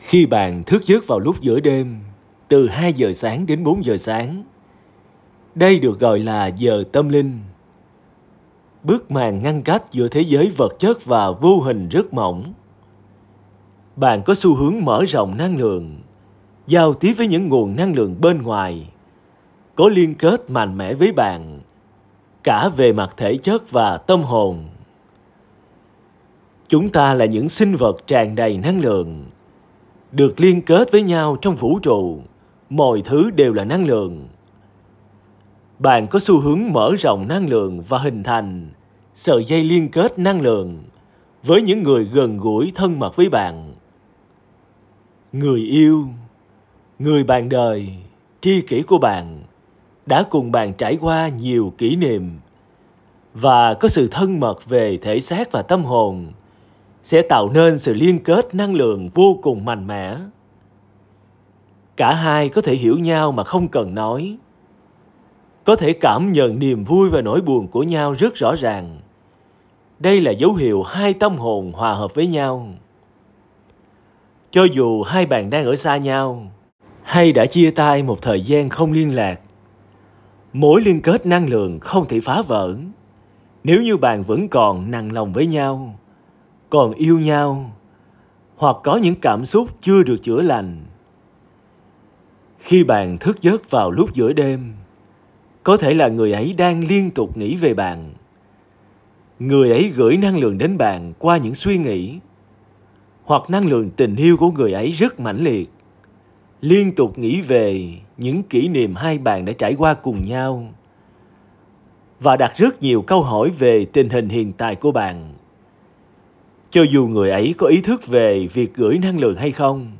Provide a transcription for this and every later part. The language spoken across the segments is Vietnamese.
Khi bạn thức giấc vào lúc giữa đêm, từ 2 giờ sáng đến 4 giờ sáng, đây được gọi là giờ tâm linh. Bức màn ngăn cách giữa thế giới vật chất và vô hình rất mỏng. Bạn có xu hướng mở rộng năng lượng, giao tiếp với những nguồn năng lượng bên ngoài, có liên kết mạnh mẽ với bạn, cả về mặt thể chất và tâm hồn. Chúng ta là những sinh vật tràn đầy năng lượng, được liên kết với nhau trong vũ trụ mọi thứ đều là năng lượng bạn có xu hướng mở rộng năng lượng và hình thành sợi dây liên kết năng lượng với những người gần gũi thân mật với bạn người yêu người bạn đời tri kỷ của bạn đã cùng bạn trải qua nhiều kỷ niệm và có sự thân mật về thể xác và tâm hồn sẽ tạo nên sự liên kết năng lượng vô cùng mạnh mẽ cả hai có thể hiểu nhau mà không cần nói có thể cảm nhận niềm vui và nỗi buồn của nhau rất rõ ràng đây là dấu hiệu hai tâm hồn hòa hợp với nhau cho dù hai bạn đang ở xa nhau hay đã chia tay một thời gian không liên lạc mối liên kết năng lượng không thể phá vỡ nếu như bạn vẫn còn nặng lòng với nhau còn yêu nhau hoặc có những cảm xúc chưa được chữa lành khi bạn thức giấc vào lúc giữa đêm có thể là người ấy đang liên tục nghĩ về bạn người ấy gửi năng lượng đến bạn qua những suy nghĩ hoặc năng lượng tình yêu của người ấy rất mãnh liệt liên tục nghĩ về những kỷ niệm hai bạn đã trải qua cùng nhau và đặt rất nhiều câu hỏi về tình hình hiện tại của bạn cho dù người ấy có ý thức về việc gửi năng lượng hay không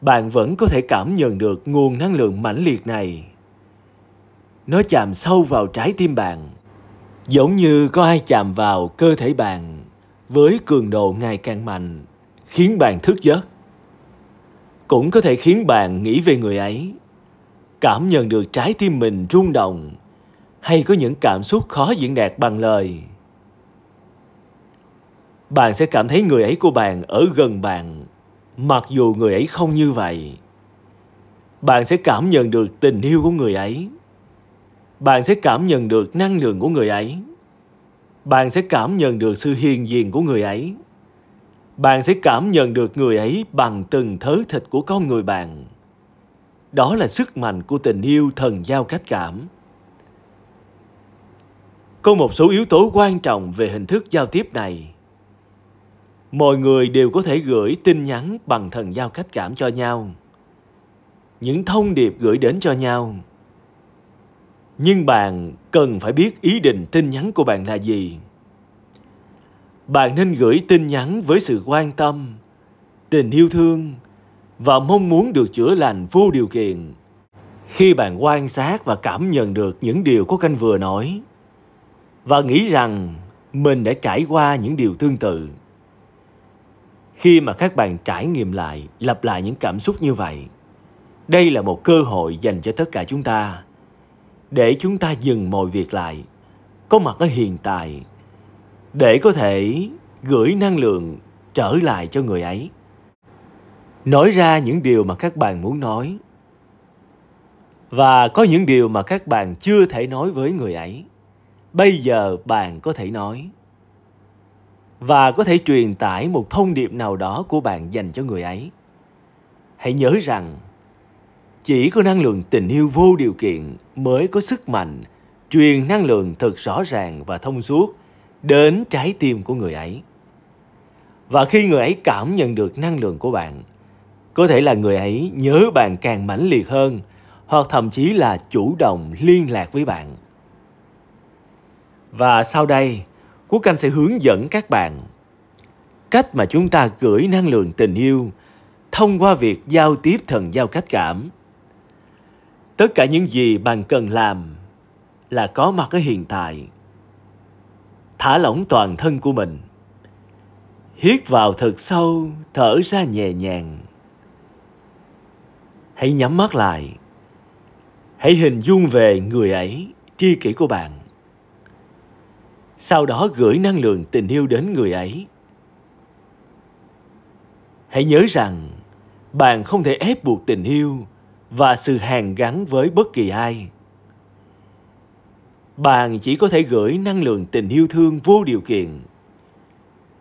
bạn vẫn có thể cảm nhận được nguồn năng lượng mãnh liệt này nó chạm sâu vào trái tim bạn giống như có ai chạm vào cơ thể bạn với cường độ ngày càng mạnh khiến bạn thức giấc cũng có thể khiến bạn nghĩ về người ấy cảm nhận được trái tim mình rung động hay có những cảm xúc khó diễn đạt bằng lời bạn sẽ cảm thấy người ấy của bạn ở gần bạn, mặc dù người ấy không như vậy. Bạn sẽ cảm nhận được tình yêu của người ấy. Bạn sẽ cảm nhận được năng lượng của người ấy. Bạn sẽ cảm nhận được sự hiền diện của người ấy. Bạn sẽ cảm nhận được người ấy bằng từng thớ thịt của con người bạn. Đó là sức mạnh của tình yêu thần giao cách cảm có một số yếu tố quan trọng về hình thức giao tiếp này mọi người đều có thể gửi tin nhắn bằng thần giao cách cảm cho nhau những thông điệp gửi đến cho nhau nhưng bạn cần phải biết ý định tin nhắn của bạn là gì bạn nên gửi tin nhắn với sự quan tâm tình yêu thương và mong muốn được chữa lành vô điều kiện khi bạn quan sát và cảm nhận được những điều có canh vừa nói và nghĩ rằng mình đã trải qua những điều tương tự khi mà các bạn trải nghiệm lại lặp lại những cảm xúc như vậy đây là một cơ hội dành cho tất cả chúng ta để chúng ta dừng mọi việc lại có mặt ở hiện tại để có thể gửi năng lượng trở lại cho người ấy nói ra những điều mà các bạn muốn nói và có những điều mà các bạn chưa thể nói với người ấy bây giờ bạn có thể nói và có thể truyền tải một thông điệp nào đó của bạn dành cho người ấy hãy nhớ rằng chỉ có năng lượng tình yêu vô điều kiện mới có sức mạnh truyền năng lượng thật rõ ràng và thông suốt đến trái tim của người ấy và khi người ấy cảm nhận được năng lượng của bạn có thể là người ấy nhớ bạn càng mãnh liệt hơn hoặc thậm chí là chủ động liên lạc với bạn và sau đây Quốc Anh sẽ hướng dẫn các bạn cách mà chúng ta gửi năng lượng tình yêu thông qua việc giao tiếp thần giao cách cảm. Tất cả những gì bạn cần làm là có mặt ở hiện tại. Thả lỏng toàn thân của mình. Hít vào thật sâu, thở ra nhẹ nhàng. Hãy nhắm mắt lại. Hãy hình dung về người ấy, tri kỷ của bạn sau đó gửi năng lượng tình yêu đến người ấy hãy nhớ rằng bạn không thể ép buộc tình yêu và sự hàn gắn với bất kỳ ai bạn chỉ có thể gửi năng lượng tình yêu thương vô điều kiện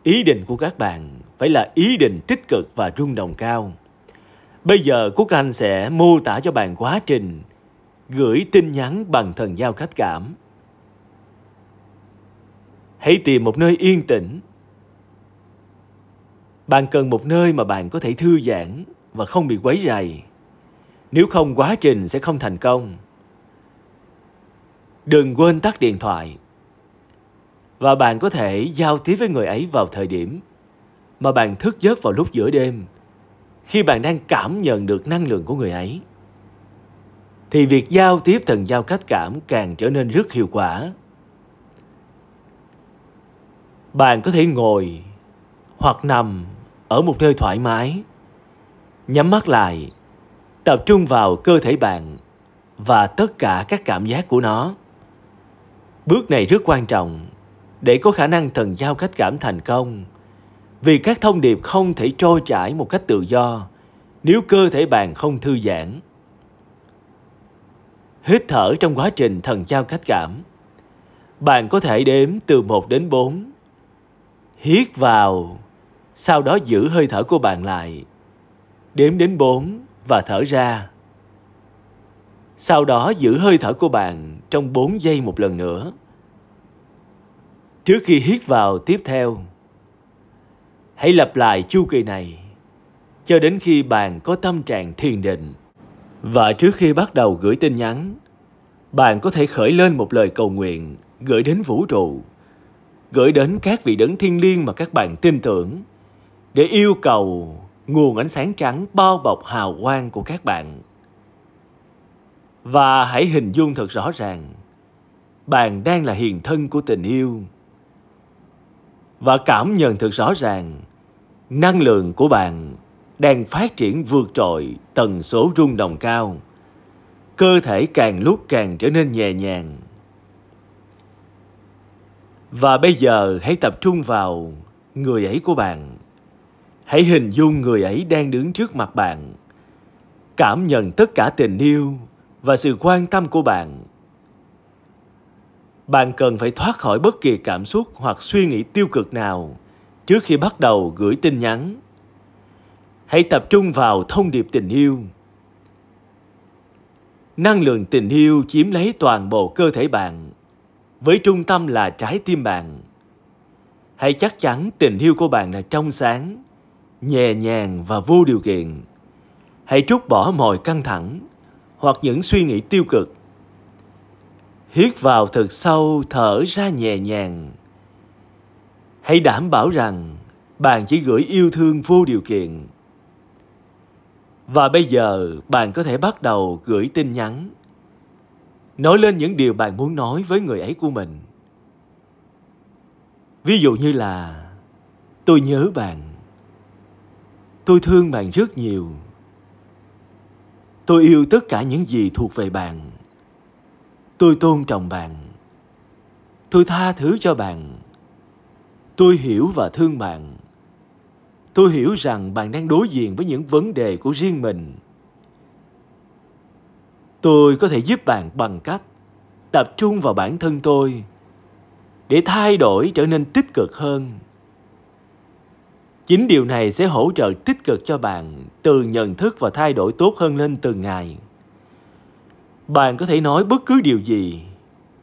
ý định của các bạn phải là ý định tích cực và rung động cao bây giờ quốc anh sẽ mô tả cho bạn quá trình gửi tin nhắn bằng thần giao cách cảm Hãy tìm một nơi yên tĩnh. Bạn cần một nơi mà bạn có thể thư giãn và không bị quấy rầy. Nếu không quá trình sẽ không thành công. Đừng quên tắt điện thoại. Và bạn có thể giao tiếp với người ấy vào thời điểm mà bạn thức giấc vào lúc giữa đêm khi bạn đang cảm nhận được năng lượng của người ấy thì việc giao tiếp thần giao cách cảm càng trở nên rất hiệu quả bạn có thể ngồi hoặc nằm ở một nơi thoải mái. Nhắm mắt lại, tập trung vào cơ thể bạn và tất cả các cảm giác của nó. Bước này rất quan trọng để có khả năng thần giao cách cảm thành công vì các thông điệp không thể trôi chảy một cách tự do nếu cơ thể bạn không thư giãn. Hít thở trong quá trình thần giao cách cảm. Bạn có thể đếm từ 1 đến 4 Hít vào, sau đó giữ hơi thở của bạn lại. Đếm đến bốn và thở ra. Sau đó giữ hơi thở của bạn trong bốn giây một lần nữa. Trước khi hít vào tiếp theo, hãy lặp lại chu kỳ này cho đến khi bạn có tâm trạng thiền định. Và trước khi bắt đầu gửi tin nhắn, bạn có thể khởi lên một lời cầu nguyện gửi đến vũ trụ gửi đến các vị đấng thiên liêng mà các bạn tin tưởng để yêu cầu nguồn ánh sáng trắng bao bọc hào quang của các bạn. Và hãy hình dung thật rõ ràng, bạn đang là hiền thân của tình yêu. Và cảm nhận thật rõ ràng, năng lượng của bạn đang phát triển vượt trội tần số rung động cao. Cơ thể càng lúc càng trở nên nhẹ nhàng và bây giờ hãy tập trung vào người ấy của bạn. Hãy hình dung người ấy đang đứng trước mặt bạn. Cảm nhận tất cả tình yêu và sự quan tâm của bạn. Bạn cần phải thoát khỏi bất kỳ cảm xúc hoặc suy nghĩ tiêu cực nào trước khi bắt đầu gửi tin nhắn. Hãy tập trung vào thông điệp tình yêu. Năng lượng tình yêu chiếm lấy toàn bộ cơ thể bạn với trung tâm là trái tim bạn hãy chắc chắn tình yêu của bạn là trong sáng nhẹ nhàng và vô điều kiện hãy trút bỏ mọi căng thẳng hoặc những suy nghĩ tiêu cực hít vào thật sâu thở ra nhẹ nhàng hãy đảm bảo rằng bạn chỉ gửi yêu thương vô điều kiện và bây giờ bạn có thể bắt đầu gửi tin nhắn nói lên những điều bạn muốn nói với người ấy của mình ví dụ như là tôi nhớ bạn tôi thương bạn rất nhiều tôi yêu tất cả những gì thuộc về bạn tôi tôn trọng bạn tôi tha thứ cho bạn tôi hiểu và thương bạn tôi hiểu rằng bạn đang đối diện với những vấn đề của riêng mình tôi có thể giúp bạn bằng cách tập trung vào bản thân tôi để thay đổi trở nên tích cực hơn chính điều này sẽ hỗ trợ tích cực cho bạn từ nhận thức và thay đổi tốt hơn lên từng ngày bạn có thể nói bất cứ điều gì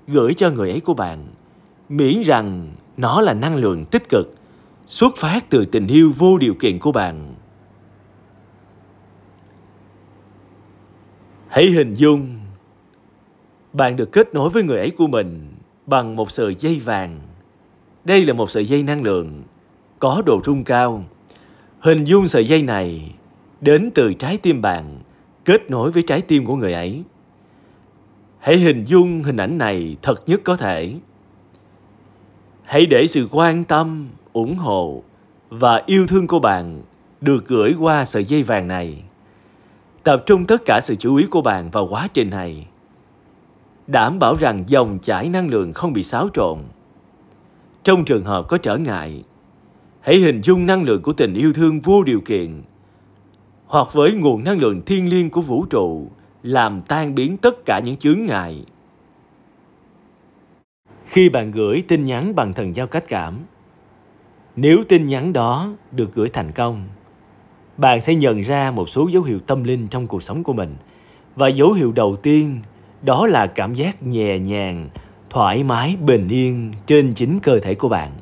gửi cho người ấy của bạn miễn rằng nó là năng lượng tích cực xuất phát từ tình yêu vô điều kiện của bạn Hãy hình dung bạn được kết nối với người ấy của mình bằng một sợi dây vàng. Đây là một sợi dây năng lượng có độ rung cao. Hình dung sợi dây này đến từ trái tim bạn kết nối với trái tim của người ấy. Hãy hình dung hình ảnh này thật nhất có thể. Hãy để sự quan tâm, ủng hộ và yêu thương của bạn được gửi qua sợi dây vàng này. Tập trung tất cả sự chú ý của bạn vào quá trình này. Đảm bảo rằng dòng chảy năng lượng không bị xáo trộn. Trong trường hợp có trở ngại, hãy hình dung năng lượng của tình yêu thương vô điều kiện hoặc với nguồn năng lượng thiên liêng của vũ trụ làm tan biến tất cả những chướng ngại. Khi bạn gửi tin nhắn bằng thần giao cách cảm, nếu tin nhắn đó được gửi thành công, bạn sẽ nhận ra một số dấu hiệu tâm linh trong cuộc sống của mình. Và dấu hiệu đầu tiên đó là cảm giác nhẹ nhàng, thoải mái, bình yên trên chính cơ thể của bạn.